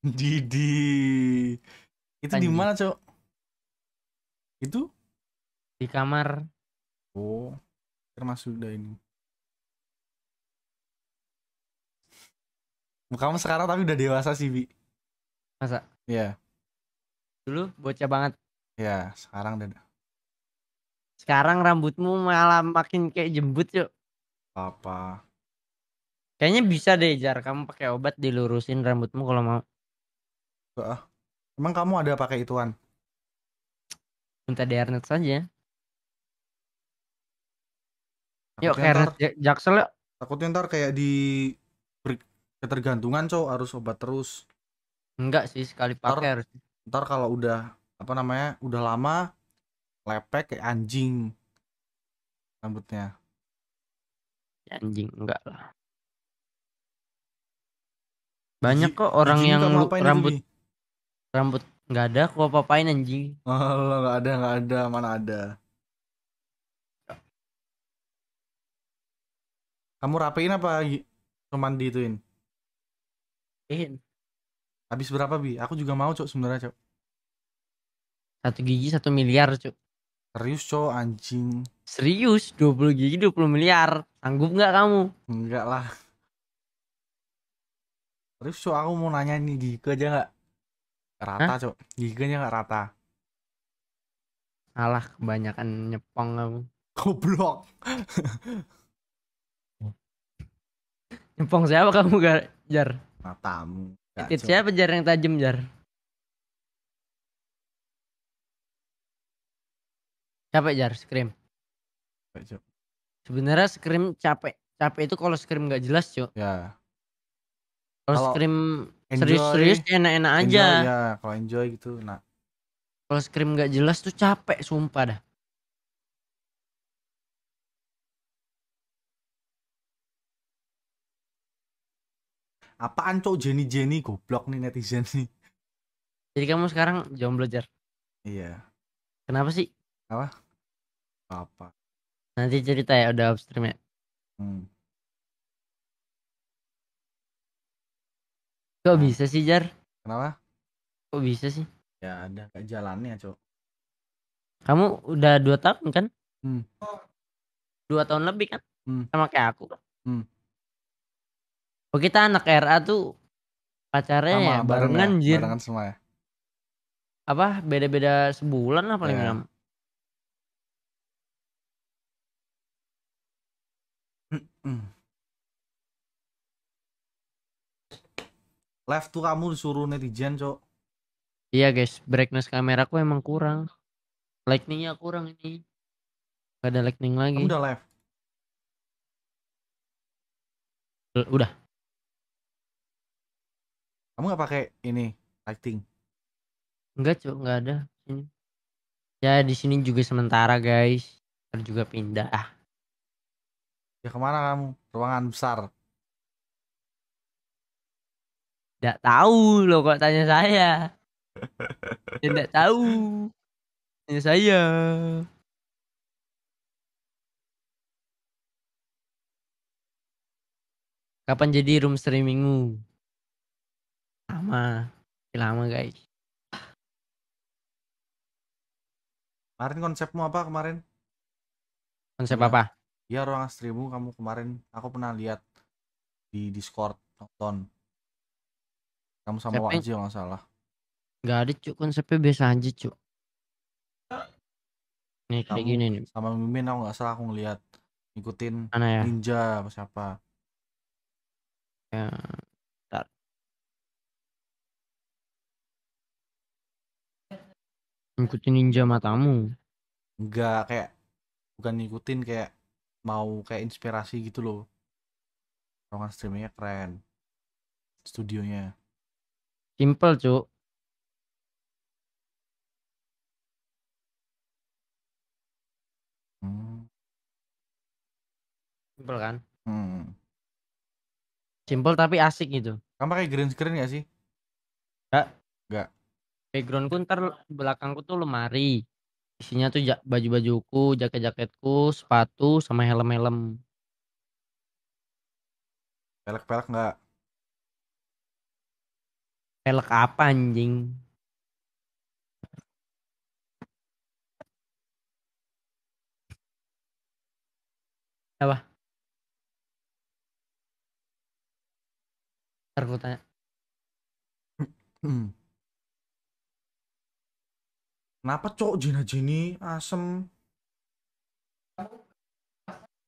Didi. Itu di mana, Cok? Itu di kamar. Oh, termasuk udah ini. Kamu sekarang tapi udah dewasa sih, Bi. Masa? Iya. Dulu bocah banget. Iya, sekarang udah. Sekarang rambutmu malah makin kayak jembut, Cok. Apa? Kayaknya bisa deh, Jar. Kamu pakai obat dilurusin rambutmu kalau mau. Uh, Emang kamu ada pakai ituan? Minta di Ernest saja. Yuk ke Ernest Jaksel yuk. Takutnya ntar kayak di ketergantungan cow harus obat terus. Enggak sih sekali pakai harus. Ntar kalau udah apa namanya udah lama lepek kayak anjing rambutnya. Ya, anjing enggak lah. Banyak kok orang Anjing yang rambut rambut nggak ada apa apain anjing oh nggak ada nggak ada mana ada kamu rapiin apa cuman diituin In. habis berapa bi aku juga mau cok sebenarnya cok satu gigi satu miliar cok serius cok anjing serius dua puluh gigi dua puluh miliar sanggup nggak kamu enggak lah Terus so aku mau nanya nih gigi aja nggak? rata cok giganya nggak rata alah kebanyakan nyepong kamu goblok nyepong siapa kamu gar jar matamu titit siapa jar yang tajam jar capek jar scream sebenarnya scream capek capek itu kalau skrim nggak jelas cok ya kalau scream serius-serius enak-enak aja enjoy, ya kalau enjoy gitu nah kalau scream nggak jelas tuh capek sumpah dah apaan cok Jenny Jenny goblok nih netizen nih jadi kamu sekarang jomblo belajar iya kenapa sih apa apa nanti cerita ya udah upstream ya hmm. Kok bisa sih Jar? Kenapa? Kok bisa sih? Ya ada kayak jalannya cok. Kamu udah dua tahun kan? Hmm. Dua tahun lebih kan? Hmm. Sama kayak aku. Hmm. Oh, kita anak RA tuh pacarnya Sama, ya barengan ya, jir. Barengan semua ya. Apa beda-beda sebulan lah paling iya. yeah. Mm-mm. Hmm. live tuh kamu disuruh netizen cok iya guys brightness kamera aku emang kurang lightningnya kurang ini gak ada lightning lagi udah live udah kamu nggak pakai ini lighting enggak cok nggak ada ini ya di sini juga sementara guys Ntar juga pindah ya kemana kamu ruangan besar tidak tahu lo kok tanya saya. Tidak tahu. Tanya saya. Kapan jadi room streamingmu? Lama. Lama guys. Kemarin konsepmu apa kemarin? Konsep ya. apa? Iya ruang streammu kamu kemarin. Aku pernah lihat di Discord nonton kamu sama Siapa Wakji yang... salah. Gak ada cuk konsepnya biasa aja cuk. Nih kayak gini nih. Sama Mimin aku nggak salah aku ngeliat ngikutin Mana ya? ninja apa siapa. Ya. tar Ngikutin ninja matamu. Enggak kayak bukan ngikutin kayak mau kayak inspirasi gitu loh. Ruangan streamingnya keren. Studionya. Simple cu, Hmm. Simpel kan? Hmm. Simpel tapi asik gitu. Kamu pakai green screen gak sih? Enggak. Enggak. Backgroundku ntar belakangku tuh lemari. Isinya tuh baju-bajuku, jaket-jaketku, sepatu, sama helm-helm. Pelek-pelek nggak? Pelek apa anjing? Apa? Ntar gue tanya. Kenapa cok Jina Jini asem?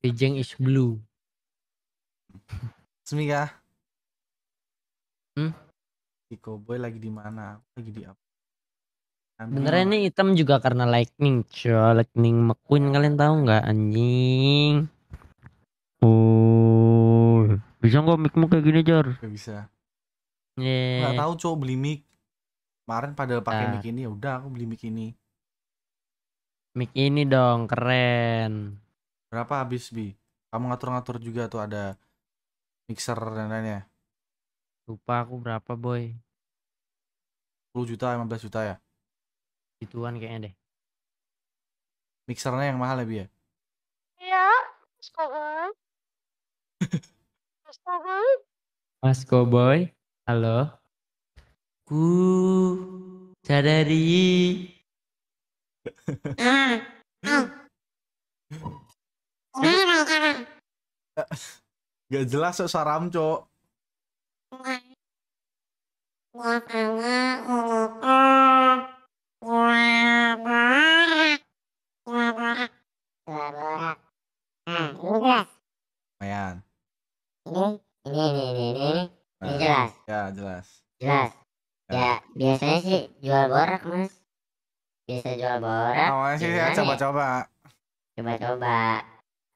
Beijing is blue. semoga, Hmm? si cowboy lagi di mana lagi di apa Nanti... beneran nih hitam juga karena lightning cuy lightning McQueen kalian tahu nggak anjing oh bisa nggak mu kayak gini jar gak bisa yeah. nggak tahu cowok beli mic kemarin pada pakai nah. mic ini ya udah aku beli mic ini mic ini dong keren berapa habis bi kamu ngatur-ngatur juga tuh ada mixer dan lainnya Lupa aku berapa, Boy. 10 juta, 15 juta ya? Gituan kayaknya deh. Mixernya yang mahal lebih ya, ya? Iya. Mas Cowboy. Mas Cowboy. Mas Cowboy. Halo. Ku sadari. Gak jelas kok saram, Cok apa ini tuh dua borak borak borak ini ini ini ini ini ini, jelas ya jelas jelas ya. biasanya sih jual borak mas jual borak coba-coba coba-coba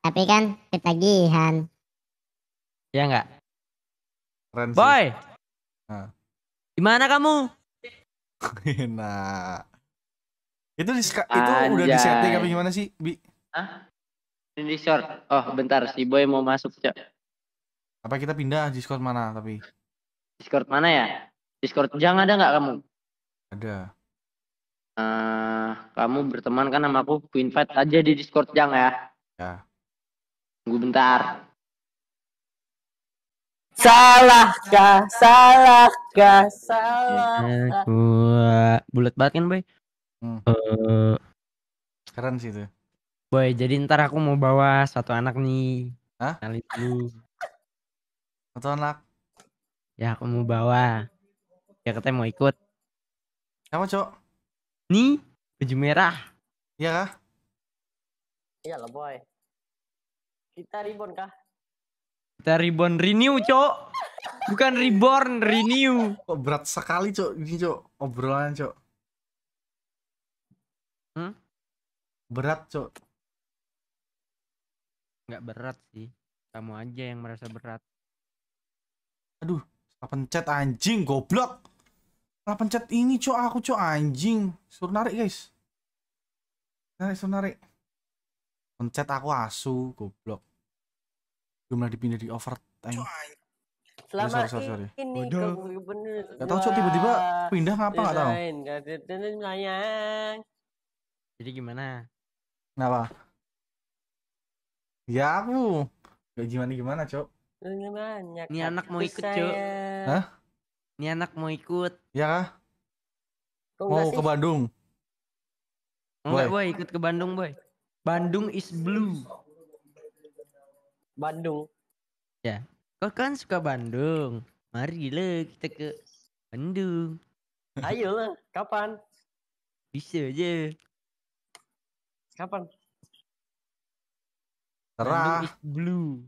tapi kan ketagihan ya enggak boy nah. Gimana kamu? nah. Itu di itu udah di setting apa gimana sih, Bi? Hah? Di short. Oh, bentar si Boy mau masuk, Cok. Apa kita pindah Discord mana tapi? Discord mana ya? Discord jangan ada nggak kamu? Ada. Uh, kamu berteman kan sama aku, ku invite aja di Discord Jang ya. Ya. Tunggu bentar. Salahkah, salahkah, salah. gua bulat banget kan, Boy? Hmm. Uh, Keren sih itu. Boy, jadi ntar aku mau bawa satu anak nih. Hah? Kali dulu. Satu anak? Ya, aku mau bawa. Ya, katanya mau ikut. Kamu Cok? Nih, baju merah. Iya kah? lah, Boy. Kita ribon kah? Kita Reborn Renew, Cok. Bukan Reborn, Renew. Kok berat sekali, Cok. Ini, Cok. Obrolan, Cok. Hmm? Berat, Cok. Nggak berat sih. Kamu aja yang merasa berat. Aduh, salah pencet anjing, goblok. Salah pencet ini, Cok. Aku, Cok, anjing. Suruh narik, guys. Narik, suruh narik. Pencet aku asu, goblok. Jumlah dipindah di overtime. Selama oh, sorry, sorry, sorry. ini Waduh. Gak tau, tiba-tiba pindah ngapa gak tau. Jadi gimana? Kenapa? Ya aku. Gak ya, gimana-gimana, Cok. Banyak. Ini anak mau ikut, Cok. Ya. Hah? Ini anak mau ikut. Ya kah? Kau mau ke Bandung? Enggak, boy. boy. Ikut ke Bandung, Boy. Bandung is blue. Bandung. Ya. Kau kan suka Bandung. Mari Marilah kita ke Bandung. Ayolah, kapan? Bisa aja. Kapan? Terah. Blue.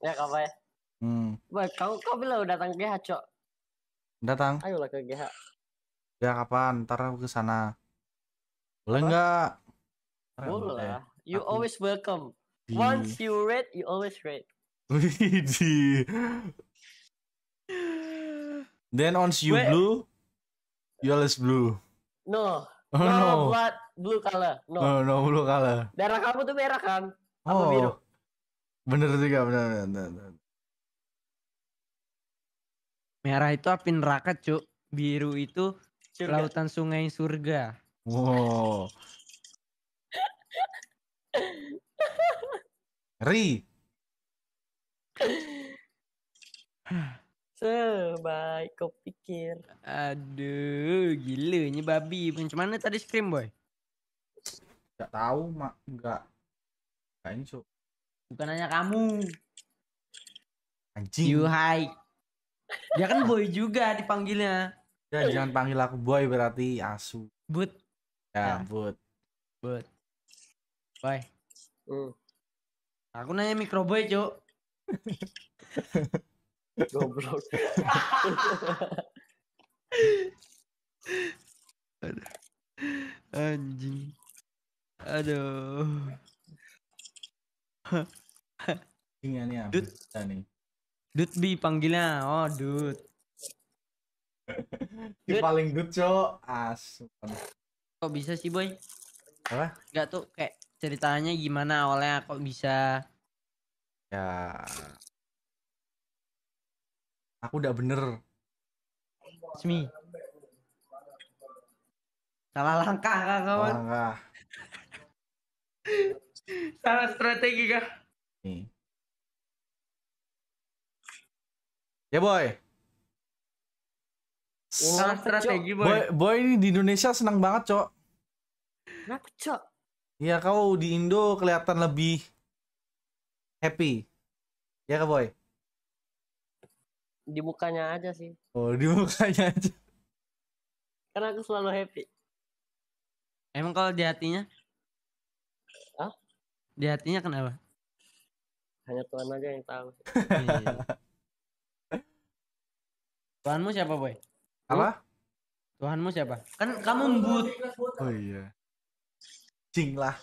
Ya kapan ya? Hmm. Wah, kau kau bilang datang ke GH, Cok? Datang. Ayolah ke GH. Ya kapan? Ntar aku ke sana. Boleh enggak? Boleh lah. You always welcome. Once you read, you always read. Then once you Wait. blue, you always blue. No. Oh, no, oh, no. blue color. No. no, no blue color. Darah kamu tuh merah kan? Apa oh. biru? Bener juga, bener, bener, bener. Merah itu api neraka, cuk. Biru itu surga. lautan sungai surga. Wow. Ri. Sebaik kau pikir. Aduh, gilanya babi. Macam mana tadi scream boy? Gak tahu, mak. enggak. Gak ini so. Bukan hanya kamu. Anjing. You high. Dia kan boy juga dipanggilnya. Ya, jangan panggil aku boy berarti asu. But. Ya, ya. but. But. Boy. Uh. Aku nanya mikroboy, Cuk. Goblok. Anjing. Aduh. Ini nih Dut. nih. Dut bi panggilnya. Oh, Dut. Si paling Dut, Cok. As. Kok bisa sih, Boy? Apa? Enggak tuh kayak ceritanya gimana awalnya kok bisa ya aku udah bener Smi salah langkah kak kawan salah langkah salah strategi kak Nih. ya boy salah strategi boy. boy boy ini di Indonesia senang banget cok Kenapa, Cok? Iya kau di Indo kelihatan lebih happy. Ya kak Boy? Di mukanya aja sih. Oh di mukanya aja. Karena aku selalu happy. Emang kalau di hatinya? Hah? Di hatinya kenapa? Hanya Tuhan aja yang tahu. Iya. Tuhanmu siapa boy? Apa? Tuhanmu siapa? Kan kamu mbut. Oh iya. Cing lah.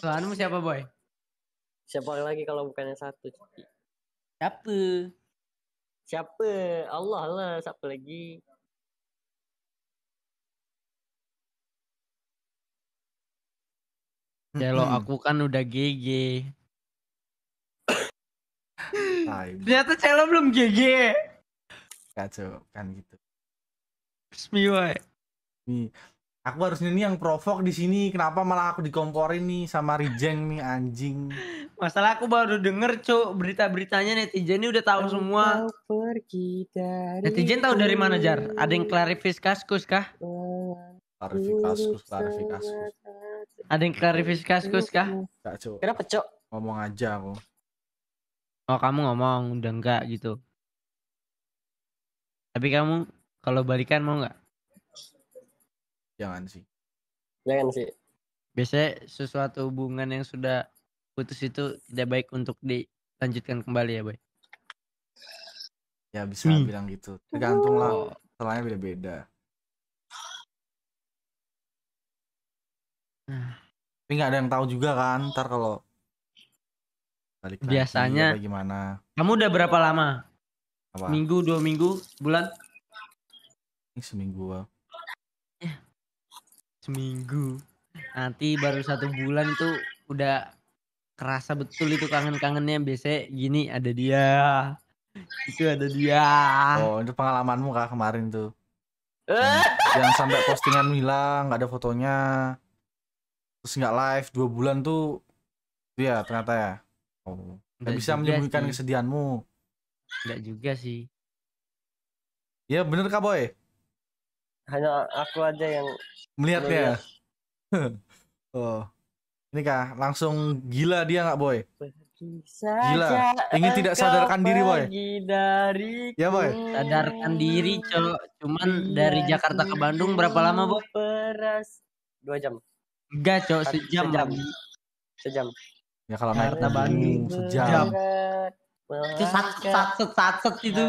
Lawanmu siapa boy? Siapa lagi kalau bukannya satu? Siapa? Siapa? Allah lah. Siapa lagi? Hmm. Celo, hmm. aku kan udah GG. Ternyata Celo belum GG. Kacau, kan gitu. Bismillah. Bismillah aku harusnya ini yang provok di sini kenapa malah aku dikomporin nih sama Rijeng nih anjing masalah aku baru denger cuk berita-beritanya netizen ini udah tahu Kau semua pergi dari netizen tahu dari mana jar ada yang klarifikaskus kah klarifikaskus klarifikaskus ada yang klarifikaskus kah enggak cuk kenapa cuk ngomong aja aku oh kamu ngomong udah enggak gitu tapi kamu kalau balikan mau nggak jangan sih jangan sih biasanya sesuatu hubungan yang sudah putus itu tidak baik untuk dilanjutkan kembali ya boy ya bisa hmm. bilang gitu tergantung lah soalnya oh. beda-beda tapi nggak ada yang tahu juga kan ntar kalau balik biasanya lagi, gimana kamu udah berapa lama Apa? minggu dua minggu bulan ini seminggu seminggu nanti baru satu bulan itu udah kerasa betul itu kangen-kangennya biasanya gini ada dia itu ada dia oh itu pengalamanmu kak kemarin tuh yang, eh! yang sampai postingan hilang nggak ada fotonya terus nggak live dua bulan tuh itu ya ternyata ya oh nggak bisa menyembunyikan kesedihanmu nggak juga sih ya bener kak boy hanya aku aja yang melihatnya. ya oh. Ini kah langsung gila dia nggak boy? gila. Ingin tidak sadarkan diri boy. Dari ya boy. Sadarkan diri cok. Cuman iya, dari Jakarta ke Bandung iya, berapa lama boy? Peras. Dua jam. Enggak cok sejam. Sejam. Sejam. Ya kalau naik ke Bandung sejam. Itu satset satset satset itu.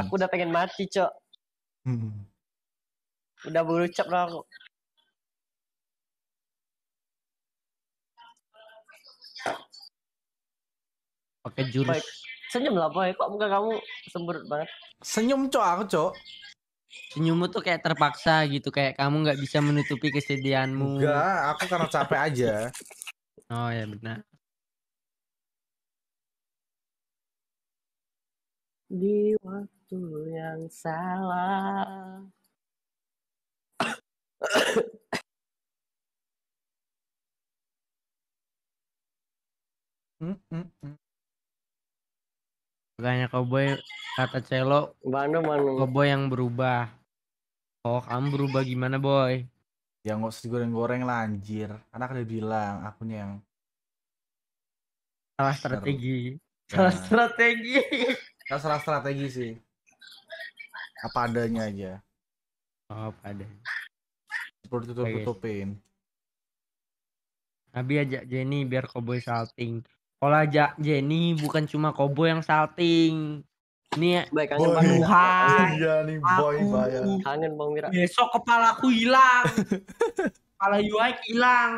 Aku udah pengen mati cok. Hmm. Udah berucap lah aku. Pakai jurus. Baik. Senyum lah boy, kok muka kamu semberut banget? Senyum cok aku cok. Senyummu tuh kayak terpaksa gitu, kayak kamu nggak bisa menutupi kesedihanmu. Enggak, aku karena capek aja. oh ya benar. Di itu yang salah. Hmm, hmm, hmm. kata Celo. Mana mana. Cowboy yang berubah. Oh, kamu berubah gimana, boy? Ya nggak usah goreng goreng lah anjir. Anak udah bilang akunya yang salah strategi. Ya. Salah strategi. salah strategi sih apa adanya aja oh, apa adanya perlu tutup-tutupin Abi ajak Jenny biar koboi salting kalau ajak Jenny bukan cuma koboi yang salting ini ya, Baik, kangen boy, Tuhan oh, iya nih boy aku, bayar. kangen Bang Mira besok kepalaku hilang kepala UI hilang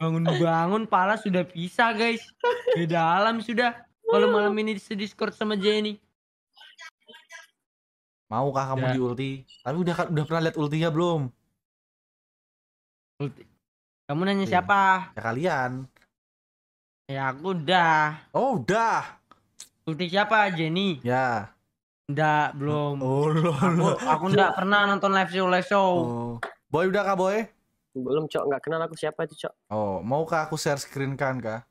bangun-bangun pala sudah pisah guys di dalam sudah kalau malam ini di sama Jenny Maukah kamu ya. di ulti? Tapi udah udah pernah lihat ultinya belum? Ulti. Kamu nanya ya. siapa? Ya kalian. Ya aku udah. Oh, udah. Ulti siapa? Jenny. Ya. Ndak belum. Oh, lo, oh, lo. Aku, aku ndak pernah nonton live show live show. Oh. Boy udah kah, Boy? Belum, Cok. Nggak kenal aku siapa itu, Cok. Oh, maukah aku share screen kan, Kak?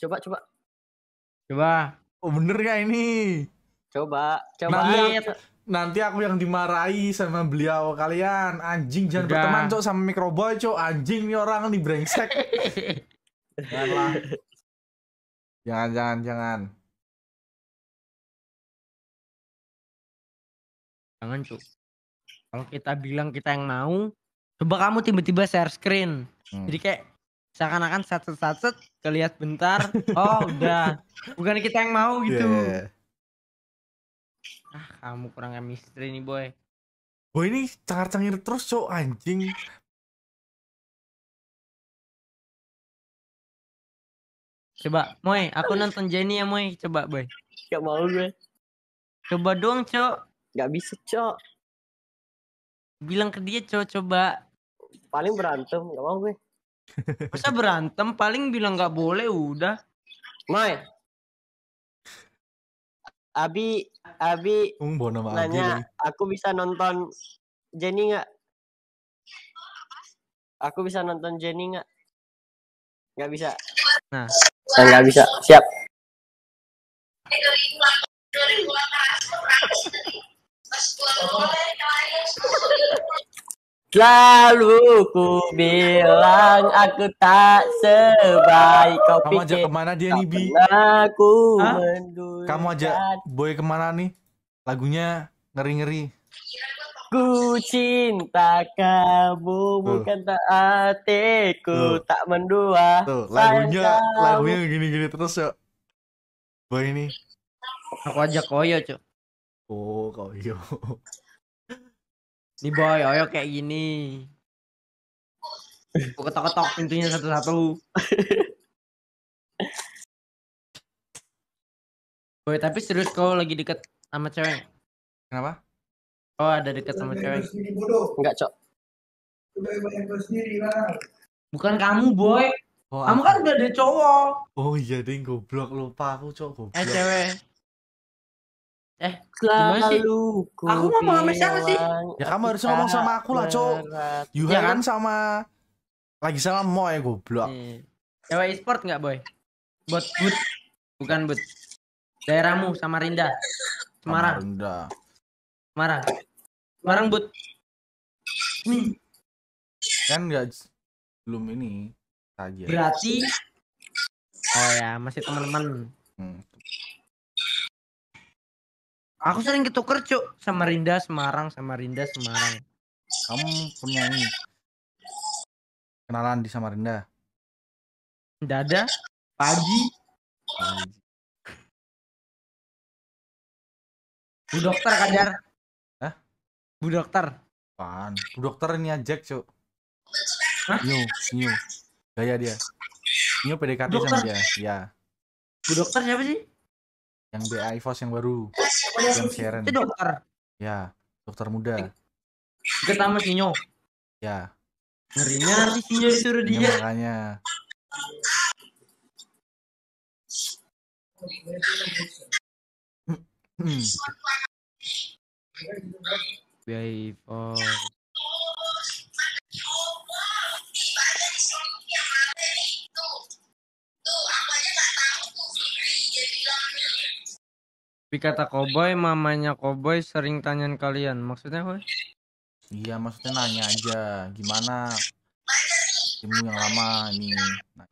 Coba, coba. Coba. Oh, bener ya ini? Coba, coba nanti, nanti aku yang dimarahi sama beliau kalian. Anjing jangan Udah. berteman cok sama mikroboy cok. Anjing nih orang nih brengsek. Janganlah. Jangan, jangan, jangan. Jangan cok. Kalau kita bilang kita yang mau, coba kamu tiba-tiba share screen. Hmm. Jadi kayak seakan-akan satu-satu kelihat bentar. oh udah. Bukan kita yang mau gitu. Yeah ah kamu kurang chemistry nih boy boy ini cengar-cengir terus cowok anjing Coba, Moy, aku nonton Jenny ya, Moy. Coba, Boy. Gak mau gue. Coba doang, Cok. Gak bisa, Cok. Bilang ke dia, Cok, coba. Paling berantem, gak mau gue. Masa berantem? Paling bilang gak boleh, udah. Moy, Abi Abi um, nanya Abi. aku bisa nonton Jenny nggak? Aku bisa nonton Jenny nggak? Nggak bisa. Nah, oh, nggak bisa. Siap. Selalu ku bilang aku tak sebaik kau pikir. Kamu aja ajak kemana dia nih, Bi? Aku Kamu ajak boy kemana nih? Lagunya ngeri-ngeri. Ku cinta kamu Tuh. bukan tak hatiku tak mendua. lagunya lagunya gini-gini terus ya. Boy ini. Aku ajak Koyo, Cok. Oh, Koyo. Nih boy, oyo kayak gini. buka ketok-ketok pintunya satu-satu. boy, tapi serius kau lagi deket sama cewek? Kenapa? Oh, ada deket sama cewek. Enggak, Cok. Bukan kamu, boy. Oh, kamu kan udah ada cowok. Oh iya, ding goblok lupa aku, cowok. Eh, goblok. Eh, cewek. Eh, selalu sih? aku mau ngomong sama siapa sih? Ya kamu harus ngomong sama aku lah, Cok. Yuhan ya, kan sama lagi sama Moy goblok. Iya. Cewek e-sport enggak, Boy? Buat but bukan but. Daerahmu sama rinda Semarang. rinda Semarang. Semarang but. Nih. Kan enggak belum ini saja. Ya. Berarti Oh ya, masih teman-teman. Hmm. Aku sering ketuker cuk Rinda Semarang sama Rinda Semarang. Kamu penyanyi. Kenalan di Samarinda. Tidak ada. Pagi. Pagi. Bu dokter kajar. Hah? Bu dokter. Pan. Bu dokter ini ajak cuk. New, new. Gaya dia. New PDKT sama dia. Ya. Bu dokter siapa sih? Yang BA IFOS yang baru yang Sharon. Itu dokter. Ya, dokter muda. Ketama Sinyo. Ya. Ngerinya si Sinyo disuruh iya, dia. Hmm. oh. Tapi kata Koboy, mamanya Koboy sering tanyain kalian. Maksudnya, apa? Iya, maksudnya nanya aja. Gimana Ini yang lama ini? Nah,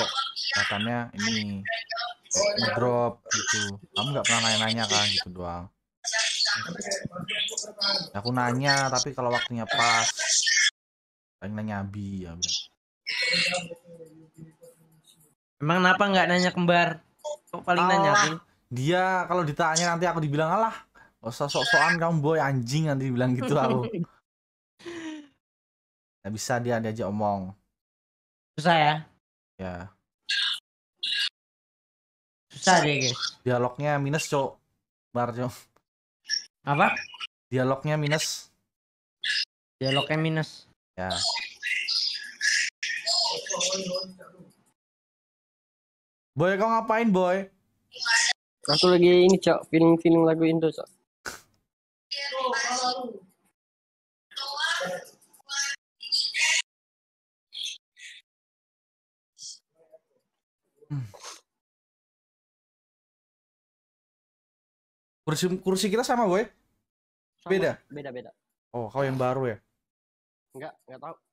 kok katanya ini ngedrop gitu. Kamu nggak pernah nanya-nanya kan gitu doang. Aku nanya, tapi kalau waktunya pas, pengen nanya Abi ya. Emang kenapa nggak nanya kembar? kok paling nanya dia kalau ditanya nanti aku dibilang alah gak usah sok-sokan kamu boy ya, anjing nanti dibilang gitu aku nggak bisa dia diajak omong susah ya ya susah deh guys dialognya minus cok bar cok apa dialognya minus dialognya minus ya Boy, kau ngapain, Boy? Aku lagi ini, Cok. Feeling-feeling lagu Indo, Cok. Kursi kursi kita sama, Boy? Beda. Beda, beda. Oh, kau yang baru ya? Enggak, enggak tahu.